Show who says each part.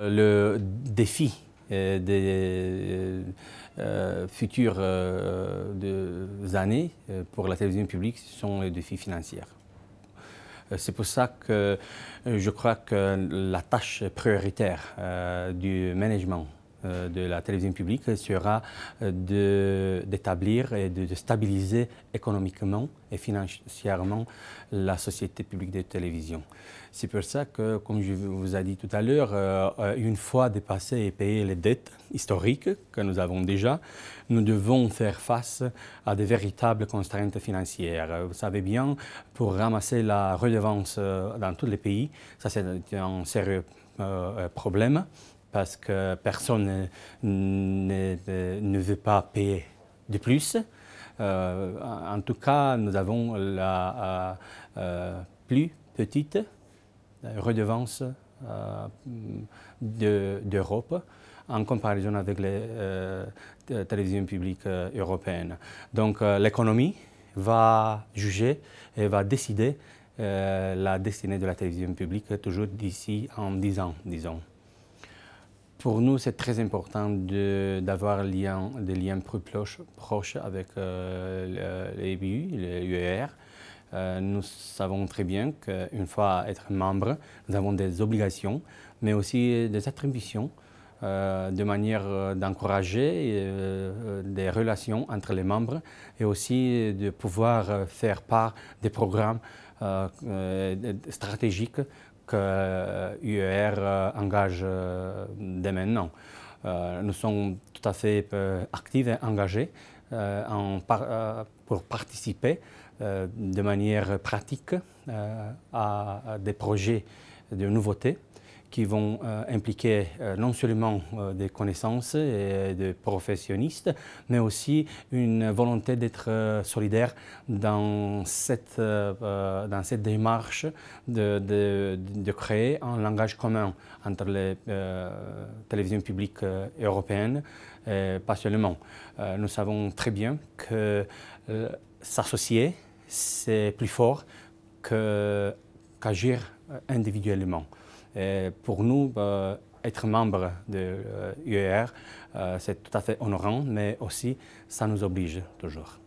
Speaker 1: Euh, le défi euh, des euh, futures années pour la télévision publique sont les défis financiers. C'est pour ça que je crois que la tâche prioritaire du management euh, de la télévision publique sera euh, d'établir et de, stabiliser économiquement et financièrement la société publique de télévision. C'est pour ça que, comme je vous ai dit tout à l'heure, euh, une fois dépassé et payé les dettes historiques que nous avons déjà, nous devons faire face à de véritables contraintes financières. Vous savez bien, pour ramasser la redevance dans tous les pays, ça c'est un sérieux problème parce que personne ne, veut pas payer de plus. Euh, en tout cas, nous avons la euh, euh, plus petite redevance d'Europe en comparaison avec les télévisions publiques européenne. Donc l'économie va juger et va décider la destinée de la télévision publique toujours d'ici en 10 ans, disons. Pour nous, c'est très important d'avoir des liens plus proches, avec euh, l'EBU, l'UER. Euh, nous savons très bien qu'une fois être membre, nous avons des obligations, mais aussi des attributions, euh, de manière d'encourager des relations entre les membres et aussi de pouvoir faire part des programmes stratégiques que UER euh, euh, engage euh, dès maintenant. nous sommes tout à fait actifs et engagés pour participer de manière pratique à des projets de nouveautés qui vont euh, impliquer euh, non seulement euh, des connaissances et des professionnistes, mais aussi une volonté d'être solidaire dans cette, démarche de, créer un langage commun entre les télévisions publiques européennes, et pas seulement. nous savons très bien que s'associer, c'est plus fort qu'agir individuellement pour nous, bah, être membre de l'UER, euh, euh, c'est tout à fait honorant, mais aussi ça nous oblige toujours.